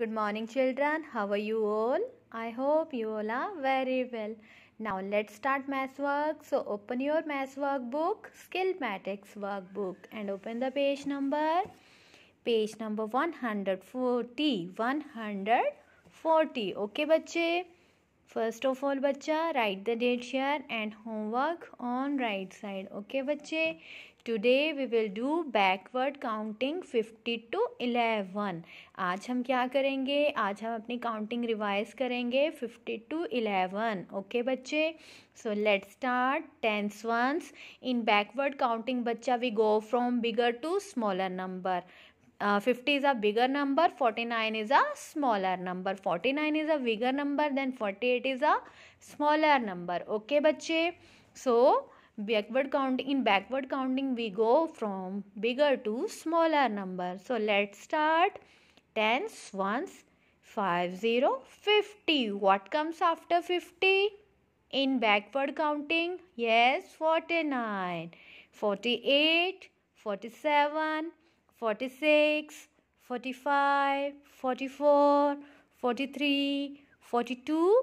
Good morning children. How are you all? I hope you all are very well. Now let's start math work. So open your math workbook, Skillmatics workbook and open the page number page number 140 140 okay bacche first of all bacha write the date here and homework on right side okay bacche today we will do backward counting fifty to eleven आज हम क्या करेंगे आज हम अपनी counting revise करेंगे fifty to eleven okay बच्चे so let start tens ones in backward counting बच्चा we go from bigger to smaller number fifty is a bigger number forty nine is a smaller number forty nine is a bigger number than forty eight is a smaller number okay बच्चे so backward counting in backward counting we go from bigger to smaller number so let's start tens ones five zero fifty what comes after 50 in backward counting yes 49 48 47 46 45 44 43 42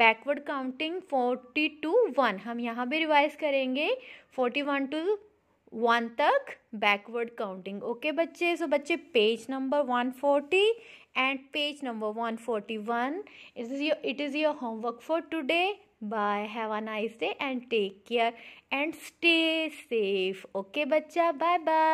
backward counting forty to one हम यहाँ भी revise करेंगे forty one to one तक backward counting okay बच्चे so so, बच्चे page number one forty and page number one forty one is your it is your homework for today bye have a nice day and take care and stay safe okay बच्चा bye bye